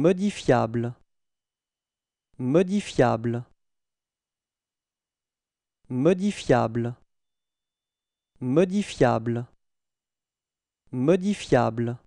modifiable modifiable modifiable modifiable modifiable